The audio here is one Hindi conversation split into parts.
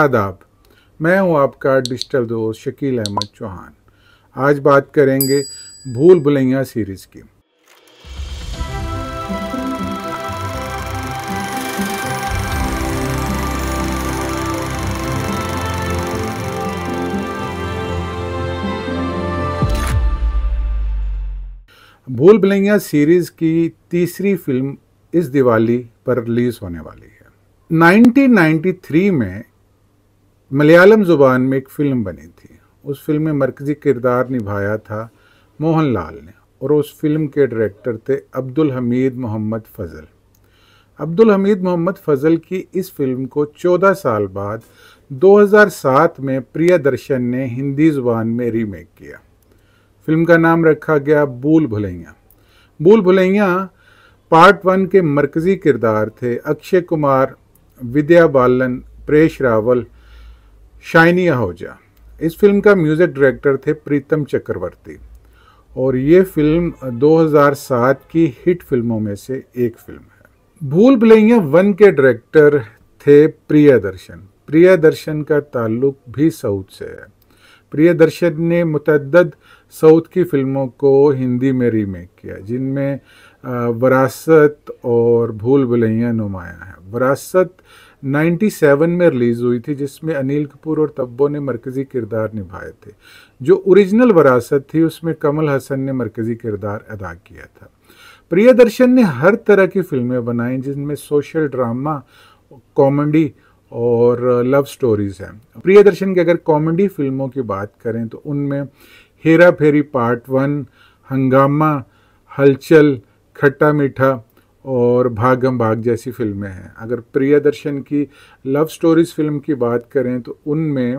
आदाब मैं हूं आपका डिजिटल दोस्त शकील अहमद चौहान आज बात करेंगे भूल भुलैया सीरीज़ की भूल भुलैया सीरीज़ की तीसरी फिल्म इस दिवाली पर रिलीज़ होने वाली है 1993 में मलयालम ज़ुबान में एक फ़िल्म बनी थी उस फिल्म में मरकज़ी किरदार निभाया था मोहन लाल ने और उस फिल्म के डायरेक्टर थे अब्दुल हमीद मोहम्मद फ़जल अब्दुल हमीद मोहम्मद फ़जल की इस फिल्म को 14 साल बाद 2007 में प्रिया दर्शन ने हिंदी ज़ुबान में रीमेक किया फिल्म का नाम रखा गया भूल भुलैया भूल भुलैया पार्ट वन के मरकज़ी किरदार थे अक्षय कुमार विद्या बालन प्रेश रावल शाइनिया हो जा इस फिल्म का म्यूज़िक डायरेक्टर थे प्रीतम चक्रवर्ती और ये फिल्म 2007 की हिट फिल्मों में से एक फिल्म है भूल भुलैया वन के डायरेक्टर थे प्रियदर्शन प्रियदर्शन का ताल्लुक भी साउथ से है प्रियदर्शन ने मतदद साउथ की फिल्मों को हिंदी में रीमेक किया जिनमें वरासत और भूल भलैया नुमाया है वरासत 97 में रिलीज़ हुई थी जिसमें अनिल कपूर और तब्बो ने मरकज़ी किरदार निभाए थे जो ओरिजिनल वरासत थी उसमें कमल हसन ने मरकज़ी किरदार अदा किया था प्रियदर्शन ने हर तरह की फिल्में बनाई जिनमें सोशल ड्रामा कॉमेडी और लव स्टोरीज़ हैं प्रियदर्शन की अगर कॉमेडी फिल्मों की बात करें तो उनमें हेरा फेरी पार्ट वन हंगामा हलचल खट्टा मीठा और भागम भाग जैसी फिल्में हैं अगर प्रियदर्शन की लव स्टोरीज़ फिल्म की बात करें तो उनमें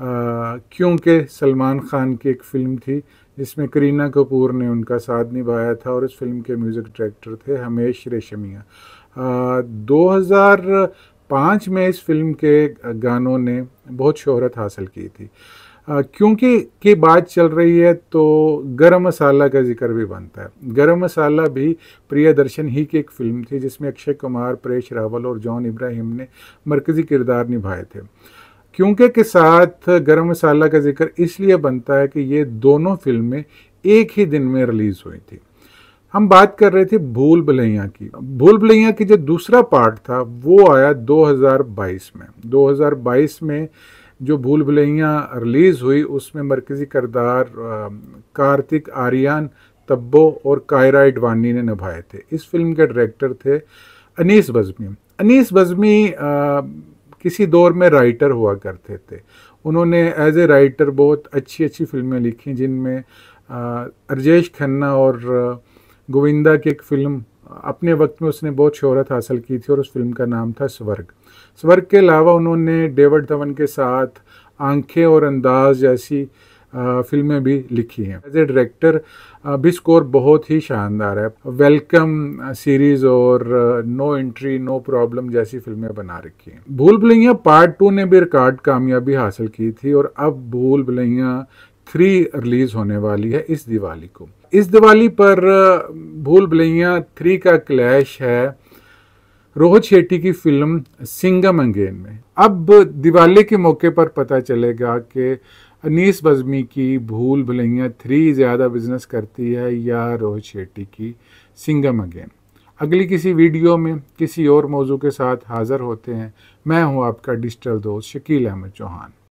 क्योंकि सलमान खान की एक फ़िल्म थी जिसमें करीना कपूर ने उनका साथ निभाया था और इस फिल्म के म्यूज़िक डायरेक्टर थे हमेश रेशमिया हज़ार पाँच में इस फिल्म के गानों ने बहुत शोहरत हासिल की थी क्योंकि की बात चल रही है तो गरम मसाला का जिक्र भी बनता है गरम मसाला भी प्रियदर्शन ही की एक फिल्म थी जिसमें अक्षय कुमार परेश रावल और जॉन इब्राहिम ने मरकज़ी किरदार निभाए थे क्योंकि के साथ गरम मसाला का जिक्र इसलिए बनता है कि ये दोनों फिल्में एक ही दिन में रिलीज़ हुई थी हम बात कर रहे थे भूल भलैया की भूल भलैया की जो दूसरा पार्ट था वो आया 2022 में 2022 में जो भूल भुलैया रिलीज़ हुई उसमें मरकज़ी करदार कार्तिक आर्यन तब्बो और कायरा इडवानी ने निभाए थे इस फिल्म के डायरेक्टर थे अनीस बज़मी अनीस बज़मी किसी दौर में राइटर हुआ करते थे उन्होंने एज ए राइटर बहुत अच्छी अच्छी फिल्में लिखी जिनमें अरजेश खन्ना और गोविंदा की एक फ़िल्म अपने वक्त में उसने बहुत शोहरत हासिल की थी और उस फिल्म का नाम था स्वर्ग स्वर्ग के अलावा उन्होंने डेविड धवन के साथ आंखें और अंदाज जैसी फिल्में भी लिखी हैं एज ए डायरेक्टर भी स्कोर बहुत ही शानदार है वेलकम सीरीज और नो एंट्री नो प्रॉब्लम जैसी फिल्में बना रखी हैं भूल भुलैया पार्ट टू ने भी रिकॉर्ड कामयाबी हासिल की थी और अब भूल भुलैया थ्री रिलीज़ होने वाली है इस दिवाली को इस दिवाली पर भूल भलैया थ्री का क्लैश है रोहित शेट्टी की फिल्म सिंगम अंगेन में अब दिवाली के मौके पर पता चलेगा कि अनीस बज़मी की भूल भलैया थ्री ज़्यादा बिजनेस करती है या रोहित शेट्टी की सिंगम अगेन अगली किसी वीडियो में किसी और मौजू के साथ हाज़र होते हैं मैं हूं आपका डिजिटल दोस्त शकील अहमद चौहान